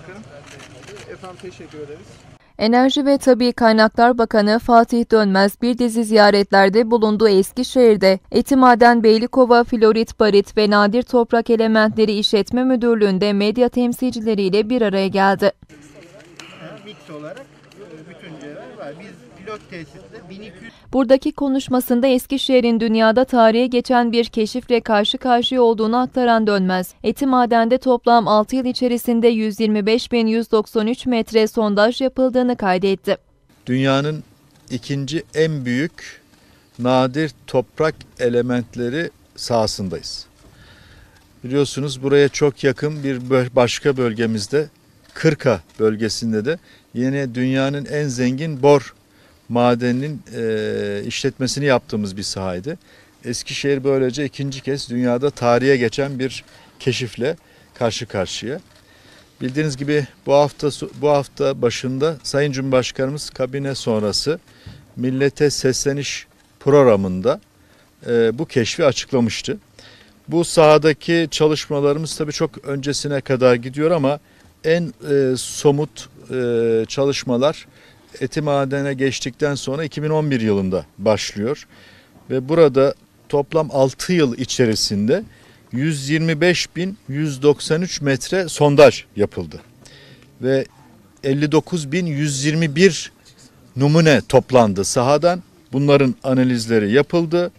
Bakın. Efendim teşekkür ederiz. Enerji ve Tabi Kaynaklar Bakanı Fatih Dönmez bir dizi ziyaretlerde bulunduğu Eskişehir'de Etimaden Beylikova Florit Barit ve Nadir Toprak Elementleri İşletme Müdürlüğü'nde medya temsilcileriyle bir araya geldi. Ee, Mix olarak e, bütün var. Biz pilot tesisle 1200... Buradaki konuşmasında Eskişehir'in dünyada tarihe geçen bir keşifle karşı karşıya olduğunu aktaran Dönmez. Eti madende toplam 6 yıl içerisinde 125.193 metre sondaj yapıldığını kaydetti. Dünyanın ikinci en büyük nadir toprak elementleri sahasındayız. Biliyorsunuz buraya çok yakın bir başka bölgemizde Kırka bölgesinde de yine dünyanın en zengin bor madeninin e, işletmesini yaptığımız bir sahaydı. Eskişehir böylece ikinci kez dünyada tarihe geçen bir keşifle karşı karşıya. Bildiğiniz gibi bu hafta bu hafta başında Sayın Cumhurbaşkanımız kabine sonrası millete sesleniş programında e, bu keşfi açıklamıştı. Bu sahadaki çalışmalarımız tabii çok öncesine kadar gidiyor ama en e, somut e, çalışmalar Etimadene geçtikten sonra 2011 yılında başlıyor. Ve burada toplam 6 yıl içerisinde 125.193 metre sondaj yapıldı. Ve 59.121 numune toplandı sahadan. Bunların analizleri yapıldı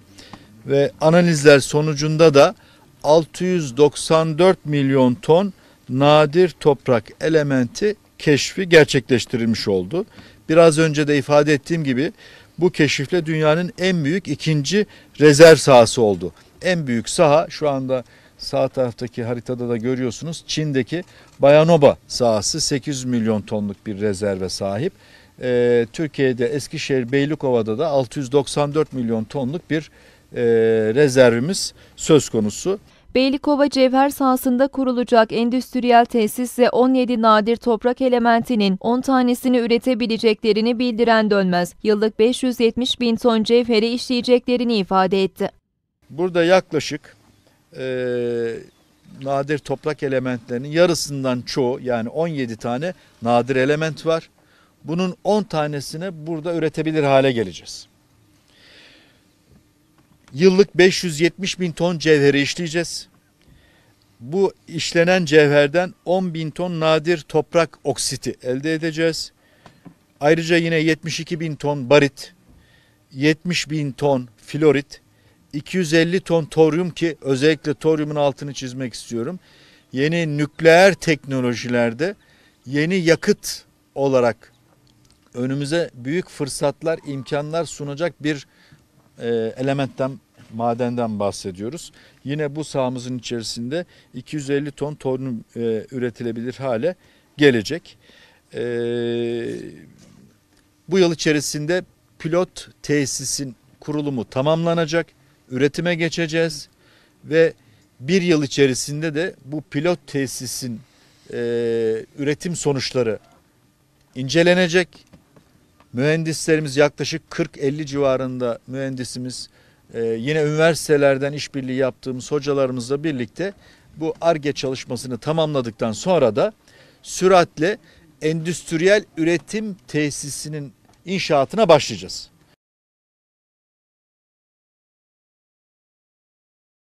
ve analizler sonucunda da 694 milyon ton nadir toprak elementi keşfi gerçekleştirilmiş oldu Biraz önce de ifade ettiğim gibi bu keşifle dünyanın en büyük ikinci rezerv sahası oldu. En büyük saha şu anda sağ taraftaki haritada da görüyorsunuz Çin'deki Bayanoba sahası 800 milyon tonluk bir rezerve sahip. Ee, Türkiye'de Eskişehir Beylikova'da da 694 milyon tonluk bir e, rezervimiz söz konusu. Beylikova Cevher sahasında kurulacak endüstriyel tesis ve 17 nadir toprak elementinin 10 tanesini üretebileceklerini bildiren Dönmez, yıllık 570 bin ton cevheri işleyeceklerini ifade etti. Burada yaklaşık e, nadir toprak elementlerinin yarısından çoğu yani 17 tane nadir element var. Bunun 10 tanesini burada üretebilir hale geleceğiz. Yıllık 570 bin ton cevheri işleyeceğiz. Bu işlenen cevherden 10 bin ton nadir toprak oksiti elde edeceğiz. Ayrıca yine 72 bin ton barit, 70 bin ton florit, 250 ton toryum ki özellikle toryumun altını çizmek istiyorum. Yeni nükleer teknolojilerde yeni yakıt olarak önümüze büyük fırsatlar, imkanlar sunacak bir e, elementten madenden bahsediyoruz. Yine bu sahamızın içerisinde 250 ton torun e, üretilebilir hale gelecek. E, bu yıl içerisinde pilot tesisin kurulumu tamamlanacak. Üretime geçeceğiz ve bir yıl içerisinde de bu pilot tesisin e, üretim sonuçları incelenecek. Mühendislerimiz yaklaşık 40-50 civarında mühendisimiz ee, yine üniversitelerden işbirliği yaptığımız hocalarımızla birlikte bu ARGE çalışmasını tamamladıktan sonra da süratle endüstriyel üretim tesisinin inşaatına başlayacağız.